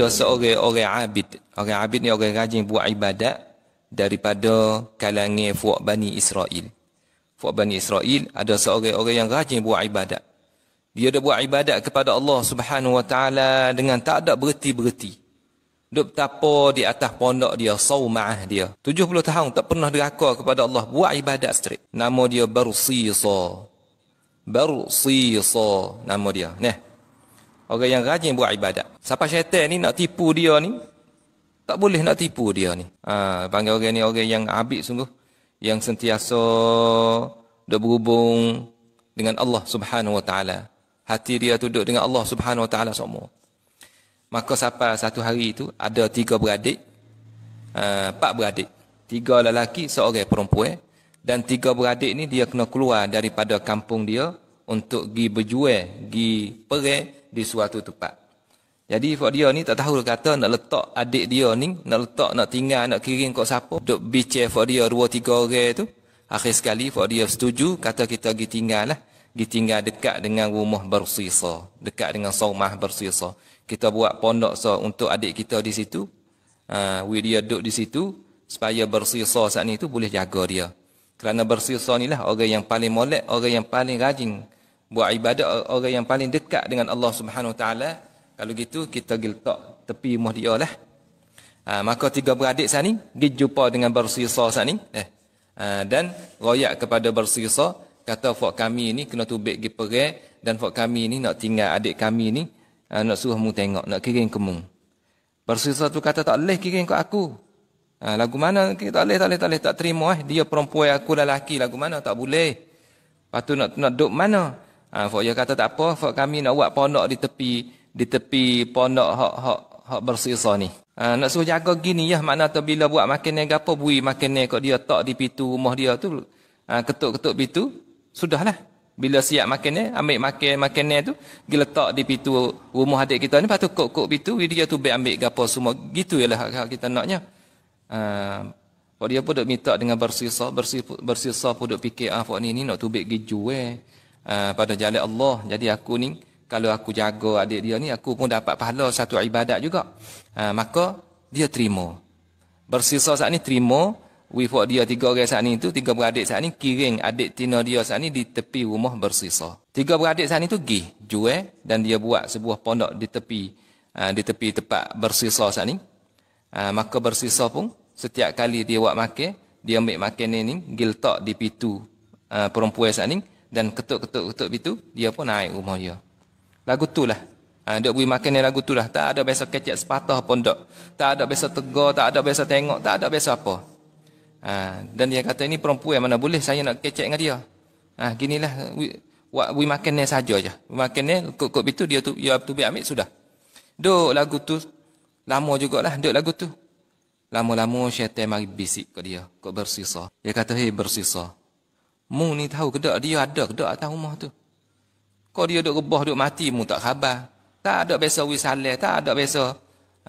daripada seorang orang abid. Orang abid ni orang rajin buat ibadat daripada kalangan fuak Bani Israel. Fuak Bani Israel ada seorang orang yang rajin buat ibadat. Dia dah buat ibadat kepada Allah Subhanahu Wa Taala dengan tak ada berhenti-berhenti. Duk tapa di atas pondok dia, saumah dia. 70 tahun tak pernah deraka kepada Allah buat ibadat straight. Nama dia Barsisa. Barsisa nama dia. neh. Orang yang rajin buat ibadat. Siapa syaitan ni nak tipu dia ni. Tak boleh nak tipu dia ni. Ha, panggil orang ni orang yang abid sungguh. Yang sentiasa duduk berhubung dengan Allah subhanahu wa ta'ala. Hati dia duduk dengan Allah subhanahu wa ta'ala semua. Maka siapa satu hari itu ada tiga beradik. Ha, empat beradik. Tiga lelaki, seorang perempuan. Dan tiga beradik ni dia kena keluar daripada kampung dia. Untuk pergi berjual, pergi perik di suatu tempat. Jadi pak dia ni tak tahu dia kata nak letak adik dia ni, nak letak nak tinggal nak kirim kat siapa. Duk bicara pak dia dua tiga orang tu. Akhir sekali pak dia setuju kata kita pergi tinggal lah. Pergi tinggal dekat dengan rumah bersisa. Dekat dengan somah bersisa. Kita buat pondok so untuk adik kita di situ. Uh, dia duduk di situ supaya bersisa saat ni tu boleh jaga dia. Kerana bersisa ni lah orang yang paling molek, orang yang paling rajin buat ibadat orang yang paling dekat dengan Allah Subhanahu taala kalau gitu kita giltak tepi rumah dia lah ha, maka tiga beradik sani pergi jumpa dengan bersisa sani eh ha, dan royak kepada bersisa kata fak kami ni kena tubik gi perai dan fak kami ni nak tinggal adik kami ni ha, nak suruh mu tengok nak kirim kemung bersisa tu kata tak leh kirim kat aku ha, lagu mana kita tak leh tak leh tak leh tak terima eh dia perempuan aku lelaki lagu mana tak boleh Lepas nak, nak duduk mana? Ah ha, Fauzia kata tak apa, Fauzia kami nak buat pondok di tepi di tepi pondok hok hok hak bersisa ni. Ha, nak suruh jaga gini ya mana tu bila buat makan ni gapo bui makan ni kok dia tok di pintu rumah dia tu ha, ketuk-ketuk pintu sudahlah. Bila siap makan ni ambil makan makan ni tu dia letak di pintu rumah adik kita ni patu kok-kok pintu dia tu baik ambil gapo semua gitu ialah hak kita naknya. Ah ha, dia pun duk minta dengan bersisa bersisa pun duk fikir ah ha, ni ni nak tubik gejue eh. Ah, pada jalan Allah. Jadi aku ni kalau aku jaga adik dia ni aku pun dapat pahala satu ibadat juga. Ha, maka dia terima. Bersisa saat ni terima wifok dia tiga orang saat ni tu tiga beradik saat ni kiring adik tina dia saat ni di tepi rumah bersisa. Tiga beradik saat ni tu gih jual dan dia buat sebuah pondok di tepi ha, di tepi tempat bersisa saat ni. Ha, maka bersisa pun setiap kali dia buat makan dia ambil makan ni ni giltok di pitu uh, perempuan saat ni dan ketuk-ketuk-ketuk itu, dia pun naik rumah dia. Lagu tu lah. Ha, dia beri makan dia lagu tu lah. Tak ada biasa kecek sepatah pun tak. Tak ada biasa tegur, tak ada biasa tengok, tak ada biasa apa. Ha, dan dia kata, ini perempuan mana boleh saya nak kecek dengan dia. Ha, ginilah, buat beri makan dia sahaja je. Beri makan dia, kot-kot itu, dia tu, dia tu biar ambil, sudah. Duk lagu tu, lama jugalah, duk lagu tu. Lama-lama syaitan mari bisik ke dia, kok bersisa. Dia kata, hei bersisa. Mu ni tahu ke tak? Dia ada ke tak atas rumah tu? Kau dia duduk rebah, duduk mati, mu tak khabar. Tak ada biasa wisalai, tak ada biasa.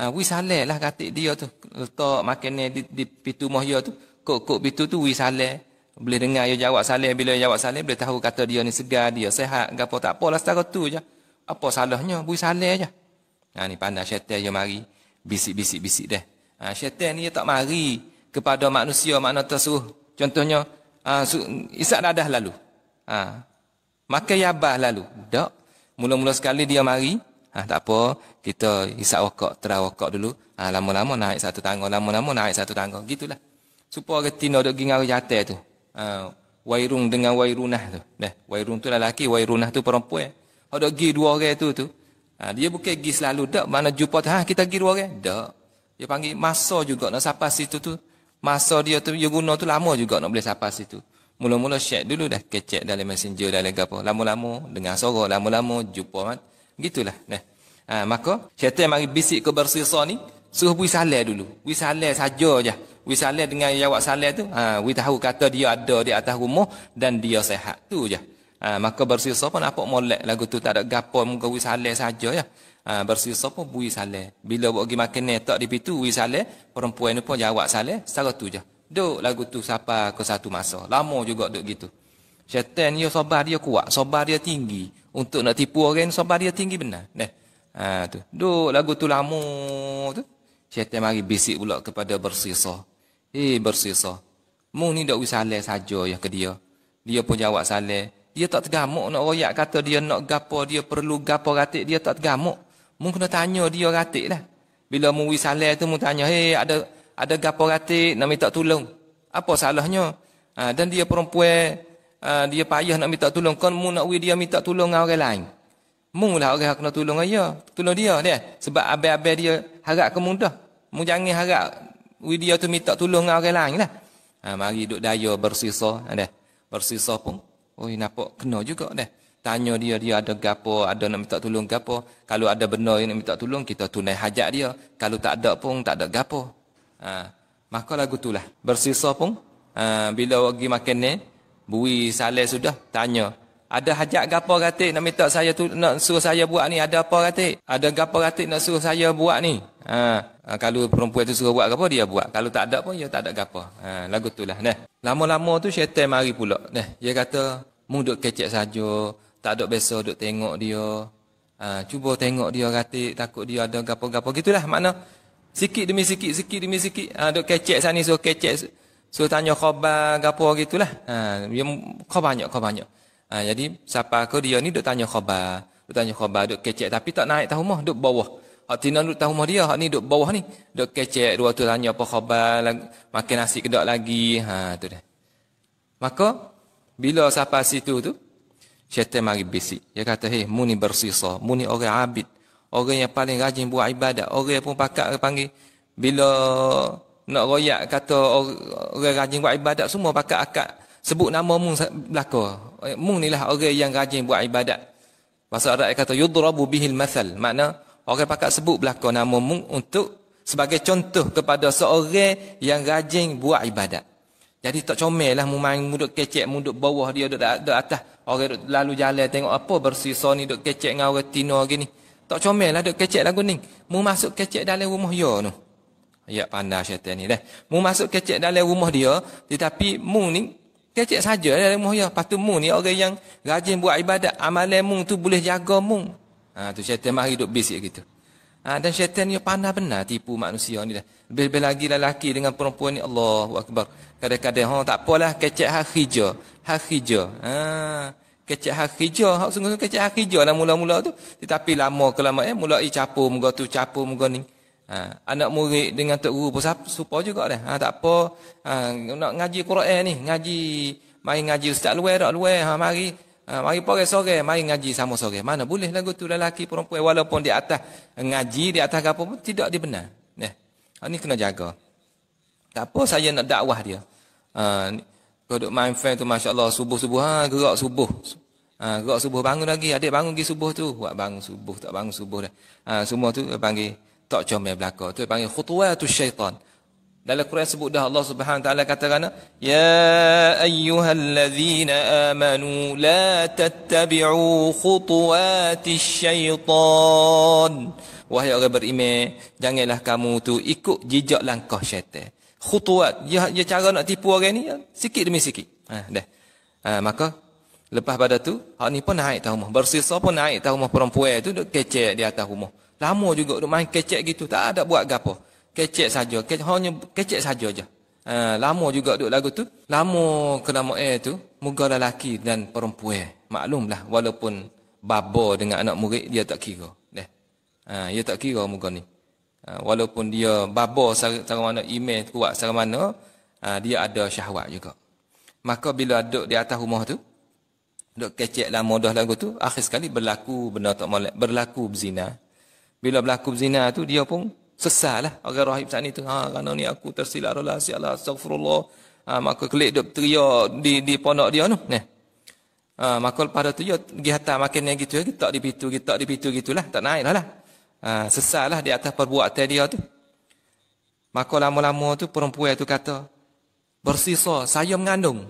Ha, wisalai lah katik dia tu. Letak ni di, di pintu dia tu. Kok-kok pintu tu wisalai. Boleh dengar dia jawab salai. Bila dia jawab salai, boleh tahu kata dia ni segar, dia sehat. Gapa tak apa lah setara tu je. Apa salahnya? Wisalai je. Ha, ni pandai syaitan dia mari. Bisik-bisik-bisik deh. Ha, syaitan ni dia tak mari kepada manusia makna tersuruh. Contohnya, Ah, uh, isak dadah lalu. Ha. Uh, yabah lalu. Tak. Mula-mula sekali dia mari. Ha, tak apa. Kita isak wakak, terah wakak dulu. Ha, lama-lama naik satu tangga. Lama-lama naik satu tangga. Gitulah. Supaya retina duduk gingar jatai tu. Ha, wairung dengan wairunah tu. Dah. Wairung tu lelaki, wairunah tu perempuan. Ha, duduk gi dua orang tu tu. Ha, dia bukan gi selalu. Tak. Mana jumpa tu. Ha, kita gi dua orang. Tak. Dia panggil masa juga nak sampai situ tu. Masa dia tu dia guna tu lama juga nak boleh sampai situ. Mula-mula syek dulu dah kecek dalam messenger dalam apa. Lama-lama dengar suara, lama-lama jumpa mat. Kan? Gitulah nah. Ha, maka syaitan mari bisik ke bersisa ni, suruh pergi salat dulu. Pergi salat saja aja. Pergi salat dengan yang awak salat tu, ha, we tahu kata dia ada di atas rumah dan dia sehat. Tu aja. Ha, maka bersisa pun apa molek lagu tu tak ada gapo muka pergi salat saja ya. Ha, bersih pun bui salih. Bila buat pergi makan netak di pintu, bui salih. Perempuan ni pun jawab salih. Setara tu je. Duk lagu tu siapa ke satu masa. Lama juga duk gitu. Syaitan dia sobar dia kuat. Sobar dia tinggi. Untuk nak tipu orang, sobar dia tinggi benar. Neh, Ha, tu. Duk lagu tu lama tu. Syaitan mari bisik pula kepada bersih eh, bersisa. Hei bersih bersisa. Mu ni bui salih saja ya ke dia. Dia pun jawab salih. Dia tak tergamuk nak royak kata dia nak gapo, dia perlu gapo ratik, dia tak tergamuk. Mu kena tanya dia ratik lah. Bila mu wi salih tu mu tanya, hei ada ada gapo ratik nak minta tolong. Apa salahnya? Ha, dan dia perempuan, ha, dia payah nak minta tolong. Kan mu nak wi dia minta tolong dengan orang lain. Mu lah orang yang kena tolong dia. Tolong dia deh Sebab abis-abis dia harap kemudah. Mu jangan harap wi dia tu minta tolong dengan orang lain lah. Ha, mari duduk daya bersisa. Ada. Ha, bersisa pun. Oh, nampak kena juga deh tanya dia dia ada gapo ada nak minta tolong gapo kalau ada benda yang nak minta tolong kita tunai hajat dia kalau tak ada pun tak ada gapo ha maka lagu itulah bersisa pun ha, bila pergi makan ni bui salai sudah tanya ada hajat gapo katik nak minta saya tu nak suruh saya buat ni ada apa katik ada gapo katik nak suruh saya buat ni ha, ha kalau perempuan tu suruh buat gapo dia buat kalau tak ada pun dia ya tak ada gapo ha lagu itulah nah lama-lama tu syaitan mari pula nah dia kata Munduk kecek saja tak ada biasa duk tengok dia. Ha, cuba tengok dia ratik, takut dia ada gapo-gapo. Gitulah makna sikit demi sikit, sikit demi sikit. Ha, duk kecek sana, so kecek. So tanya khabar, gapo gitulah. Ha, dia khabar banyak, khabar banyak. Ha, jadi siapa kau dia ni duk tanya khabar. Duk tanya khabar, duk kecek. Tapi tak naik tahu mah, duk bawah. Hak tina duk tahu mah dia, hak ni duk bawah ni. Duk kecek, dua tu tanya apa khabar, makin nasi kedak lagi. Ha, tu dah. Maka, bila siapa situ tu, syaitan mari bisik. Dia kata, hei, mu ni bersisa. Mu ni orang abid. Orang yang paling rajin buat ibadat. Orang yang pun pakat dia panggil. Bila nak royak kata orang rajin buat ibadat, semua pakat akak sebut nama mu belaka. Eh, mu ni lah orang yang rajin buat ibadat. Pasal orang kata, yudrabu bihil mathal. Makna, orang pakat sebut belaka nama mu untuk sebagai contoh kepada seorang yang rajin buat ibadat. Jadi tak comel lah, mu main muduk kecek, muduk bawah dia, duduk atas. Orang lalu jalan tengok apa bersisa ni duk kecek dengan orang tino gini. Tak comel lah duk kecek lagu ni. Mu masuk kecek dalam rumah dia, tu. Ya pandai syaitan ni dah. Mu masuk kecek dalam rumah dia. Tetapi mu ni kecek saja dalam rumah dia. Lepas tu mu ni orang yang rajin buat ibadat. Amalan mu tu boleh jaga mu. Ha, tu syaitan mari duk bisik gitu. Ha, dan syaitan ni pandai benar tipu manusia ni dah. Lebih-lebih lagi lelaki dengan perempuan ni. Allahu Akbar. Kadang-kadang ha, tak apalah kecek hak hijau. Hak hijau. Ha kecil hari hijau hak sungguh kecil hari hijau lah mula-mula tu tetapi lama kelamaan eh, mulai capur muka tu capur muka ni ha, anak murid dengan tok guru pun serupa juga dah ha, tak apa ha, nak ngaji Quran eh, ni ngaji mari ngaji ustaz luar tak luar ha, mari ha, mari pagi sore mari ngaji sama sore mana boleh lagu tu lelaki perempuan walaupun di atas ngaji di atas apa pun tidak dibenar nah ha, ni kena jaga tak apa saya nak dakwah dia ha, kau duduk main fan tu masya-Allah subuh-subuh ha gerak subuh Ha, gerak subuh bangun lagi. Adik bangun pergi subuh tu. Buat bangun subuh. Tak bangun subuh dah. Ha, semua tu panggil tak comel belakang. Tu panggil khutuatu syaitan. Dalam Quran sebut dah Allah Subhanahu Wa Taala kata kerana ya ayyuhallazina amanu la tattabi'u khutuwatis syaitan. Wahai orang beriman, janganlah kamu tu ikut jejak langkah syaitan. Khutuat, ya, ya cara nak tipu orang ni, ya, sikit demi sikit. Ha, dah. Ha, maka Lepas pada tu, hak ni pun naik atas rumah. Bersisa pun naik atas rumah perempuan tu, duduk kecek di atas rumah. Lama juga duduk main kecek gitu. Tak ada buat gapo. Kecek saja. Ke, hanya kecek saja aja. Ha, lama juga duduk lagu tu. Lama kenama air tu, muka lelaki dan perempuan. Maklumlah, walaupun babo dengan anak murid, dia tak kira. Deh. Ha, dia tak kira muka ni. Ha, walaupun dia babo sama mana email kuat sama mana, ha, dia ada syahwat juga. Maka bila duduk di atas rumah tu, Duk kecek lah modah lagu tu. Akhir sekali berlaku benda tak malak. Berlaku berzina. Bila berlaku berzina tu dia pun sesal lah. Orang rahib saat ni tu. Ha, kerana ni aku tersilap rola. Allah astagfirullah. Ha, maka kelik duk teriak di, di ponok dia tu. Nih. Ha, maka pada tu dia pergi hatta makin yang gitu. Kita di pintu, kita di pintu gitulah. Tak naik lah lah. Ha, sesal lah di atas perbuatan dia tu. Maka lama-lama tu perempuan tu kata. Bersisa saya mengandung.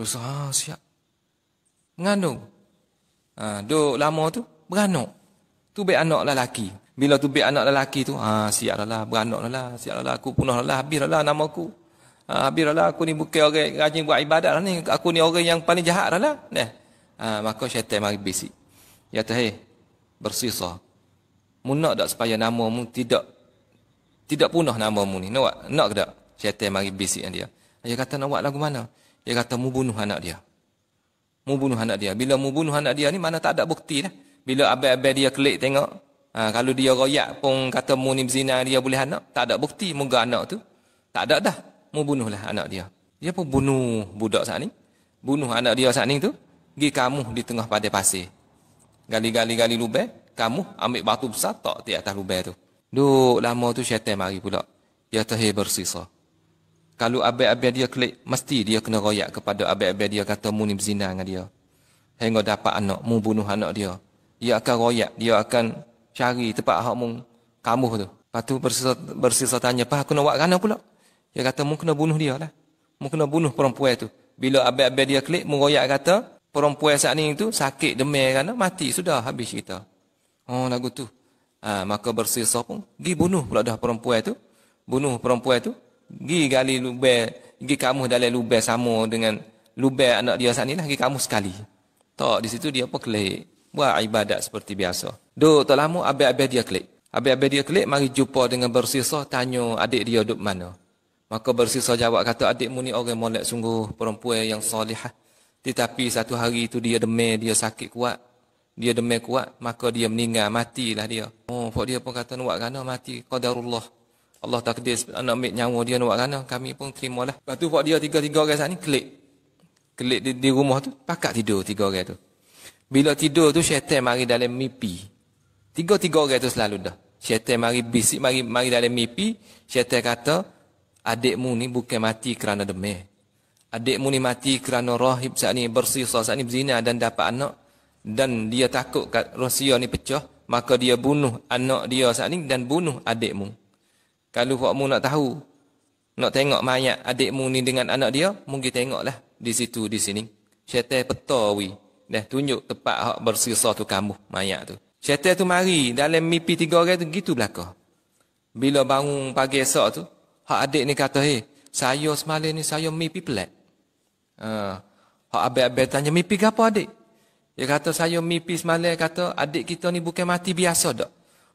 Bersisa ha, siap. Menganuk. Ha, duk lama tu, beranuk. Tu baik anak lelaki. Bila tu baik anak lelaki tu, ha, siap lah lah, beranuk lah lah, siap lah lah, aku punah lah lah, habis lah nama aku. Ha, habis lah aku ni bukan orang rajin buat ibadat lah ni. Aku ni orang yang paling jahat lah lah. Nah. Ha, maka syaitan mari bisik. Dia kata, hey, bersisa. Munak tak supaya nama mu tidak tidak punah nama mu ni. Nak, nak tak? Syaitan mari bisik dia. Dia kata, nak buat lagu mana? Dia kata, mu bunuh anak dia membunuh anak dia. Bila membunuh anak dia ni mana tak ada bukti dah. Bila abai-abai dia kelik tengok, ha, kalau dia royak pun kata mu ni berzina dia boleh anak, tak ada bukti moga anak tu. Tak ada dah. Membunuhlah anak dia. Dia pun bunuh budak saat ni. Bunuh anak dia saat ni tu. Gi kamu di tengah padai pasir. Gali-gali-gali lubang, kamu ambil batu besar tak di atas lubang tu. Duk lama tu syaitan mari pula. Ya tahir bersisa kalau abai-abai dia klik, mesti dia kena royak kepada abai-abai dia kata mu ni berzina dengan dia. Hingga dapat anak, mu bunuh anak dia. Dia akan royak, dia akan cari tempat hak mu kamu tu. Lepas tu bersisa, bersisa tanya, Pak, aku nak buat kena pula? Dia kata, mu kena bunuh dia lah. Mu kena bunuh perempuan tu. Bila abai-abai dia klik, mu royak kata, perempuan saat ni tu sakit, demir kerana mati. Sudah habis kita, Oh, lagu tu. Ha, maka bersisa pun, dibunuh pula dah perempuan tu. Bunuh perempuan tu, Gi gali lubeh, gi kamu dalam lubeh sama dengan lubeh anak dia saat ni lah, gi kamu sekali. Tak, di situ dia apa kelik. Buat ibadat seperti biasa. Duk tak lama, abis-abis dia klik, Abis-abis dia klik, mari jumpa dengan bersisah, tanya adik dia duduk mana. Maka bersisah jawab, kata adikmu ni orang molek sungguh, perempuan yang solehah. Tetapi satu hari itu dia demir, dia sakit kuat. Dia demir kuat, maka dia meninggal, matilah dia. Oh, dia pun kata, nuak kena mati, qadarullah. Allah takdir anak ambil nyawa dia nak buat kena kami pun terimalah. Lepas tu buat dia tiga-tiga orang sana ni klik. Klik di, di rumah tu pakak tidur tiga orang tu. Bila tidur tu syaitan mari dalam mimpi. Tiga-tiga orang tu selalu dah. Syaitan mari bisik mari mari dalam mimpi, syaitan kata adikmu ni bukan mati kerana demam. Adikmu ni mati kerana rahib saat ni bersih saat ni berzina dan dapat anak dan dia takut kat rahsia ni pecah maka dia bunuh anak dia saat ni dan bunuh adikmu. Kalau kamu nak tahu, nak tengok mayat adikmu ni dengan anak dia, mungkin tengoklah di situ, di sini. Syaitan petawi. Dah tunjuk tempat hak bersisah tu kamu, mayat tu. Syaitan tu mari dalam mimpi tiga orang tu, gitu belakang. Bila bangun pagi esok tu, hak adik ni kata, hey, eh, saya semalam ni saya mimpi pelat. Ha, uh, hak abis-abis tanya, mimpi ke apa adik? Dia kata, saya mimpi semalam, kata, adik kita ni bukan mati biasa tak?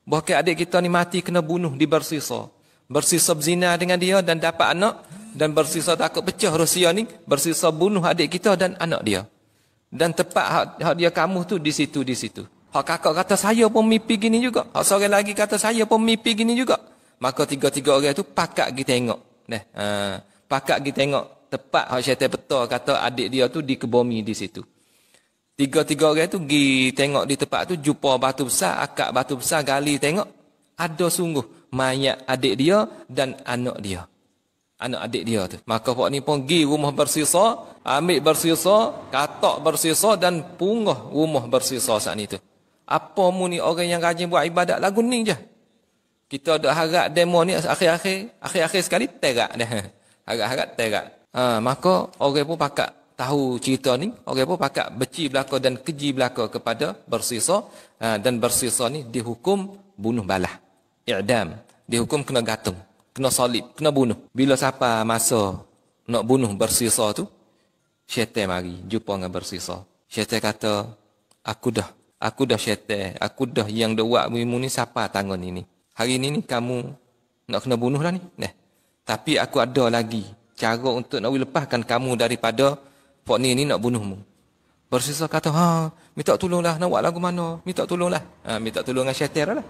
Bahkan adik kita ni mati kena bunuh di bersisah bersisa berzina dengan dia dan dapat anak dan bersisa takut pecah Rusia ni bersisa bunuh adik kita dan anak dia dan tepat hak, hak dia kamu tu di situ di situ hak kakak kata saya pun mimpi gini juga hak seorang lagi kata saya pun mimpi gini juga maka tiga-tiga orang tu pakat pergi tengok nah uh, ha, pakat pergi tengok tepat hak syaitan betul kata adik dia tu dikebomi di situ tiga-tiga orang tu pergi tengok di tempat tu jumpa batu besar akak batu besar gali tengok ada sungguh mayat adik dia dan anak dia. Anak adik dia tu. Maka pak ni pun pergi rumah bersisa, ambil bersisa, katak bersisa dan punggah rumah bersisa saat ni tu. Apa mu ni orang yang rajin buat ibadat lagu ni je. Kita ada harap demo ni akhir-akhir, akhir-akhir sekali terak dah. Harap-harap terak. Ha, maka orang pun pakat tahu cerita ni, orang pun pakat beci belaka dan keji belaka kepada bersisa ha, dan bersisa ni dihukum bunuh balah i'dam dihukum kena gantung kena salib kena bunuh bila siapa masa nak bunuh bersisa tu syaitan mari jumpa dengan bersisa syaitan kata aku dah aku dah syaitan aku dah yang dah buat mu ni siapa tangan ini hari ini ni kamu nak kena bunuh dah ni Neh, tapi aku ada lagi cara untuk nak lepaskan kamu daripada pok ni ni nak bunuhmu bersisa kata ha minta tolonglah nak buat lagu mana minta tolonglah ha, minta tolong dengan syaitan lah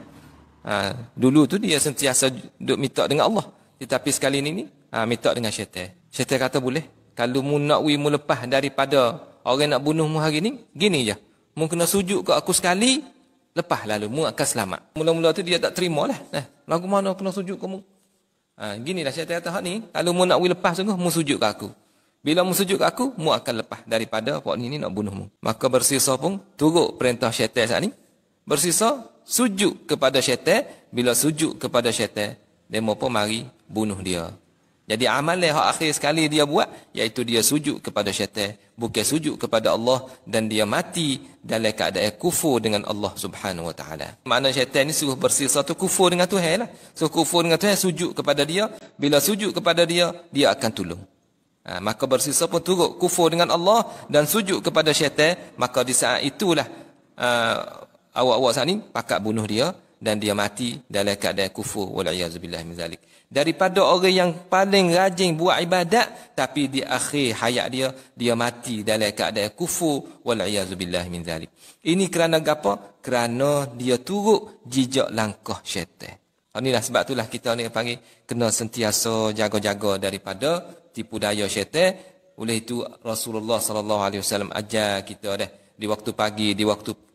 Ha, dulu tu dia sentiasa duduk minta dengan Allah. Tetapi sekali ni, ni ha, minta dengan syaitan. Syaitan kata boleh. Kalau mu nak wi mu lepas daripada orang nak bunuh mu hari ni, gini je. Mu kena sujud ke aku sekali, lepas lalu mu akan selamat. Mula-mula tu dia tak terima lah. Eh, lagu mana kena sujud ke mu? Ha, gini lah syaitan kata ni, kalau mu nak wi lepas sungguh, mu sujud ke aku. Bila mu sujud ke aku, mu akan lepas daripada orang ni, ni nak bunuh mu. Maka bersisa pun, turut perintah syaitan saat ni. Bersisa, sujud kepada syaitan bila sujud kepada syaitan demo pun mari bunuh dia jadi amal yang akhir sekali dia buat iaitu dia sujud kepada syaitan bukan sujud kepada Allah dan dia mati dalam keadaan kufur dengan Allah Subhanahu wa taala. Mana syaitan ni suruh bersih satu kufur dengan Tuhan lah. So kufur dengan Tuhan sujud kepada dia, bila sujud kepada dia dia akan tolong. Ha, maka bersisa pun turut kufur dengan Allah dan sujud kepada syaitan, maka di saat itulah uh, awak-awak sana ni pakat bunuh dia dan dia mati dalam keadaan kufur wal iazbillah min zalik daripada orang yang paling rajin buat ibadat tapi di akhir hayat dia dia mati dalam keadaan kufur wal iazbillah min zalik ini kerana apa kerana dia turut jejak langkah syaitan ha, inilah sebab itulah kita ni panggil kena sentiasa jaga-jaga daripada tipu daya syaitan oleh itu Rasulullah sallallahu alaihi wasallam ajar kita dah di waktu pagi, di waktu petang.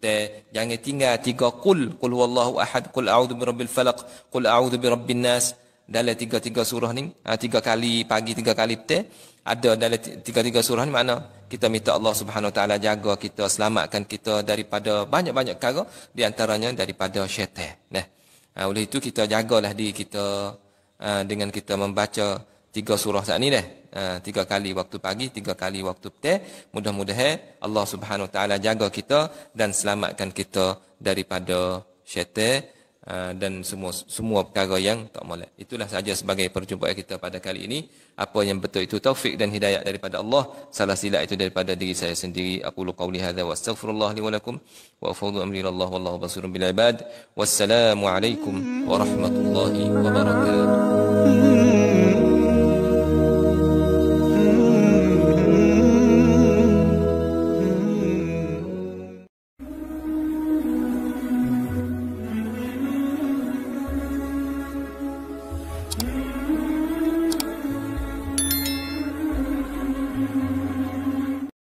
Jangan tinggal tiga kul. Kul huwallahu ahad, kul a'udhu birabbil falak, kul a'udhu birabbin nas. Dalam tiga-tiga surah ni, ah, tiga kali pagi, tiga kali petang. Ada dalam tiga-tiga surah ni mana kita minta Allah subhanahu wa ta'ala jaga kita, selamatkan kita daripada banyak-banyak perkara. Di antaranya daripada syaitan. Nah. Ha, oleh itu kita jagalah diri kita ha, dengan kita membaca tiga surah saat ini dah. Eh, tiga kali waktu pagi, tiga kali waktu petang. Mudah-mudahan Allah Subhanahu Wa Taala jaga kita dan selamatkan kita daripada syaitan eh, dan semua semua perkara yang tak molek. Itulah saja sebagai perjumpaan kita pada kali ini. Apa yang betul itu taufik dan hidayah daripada Allah. Salah silap itu daripada diri saya sendiri. Aku lu qawli hadza wa astaghfirullah li wa lakum wa afudhu amri lillah wallahu basirun ibad. Wassalamu warahmatullahi wabarakatuh.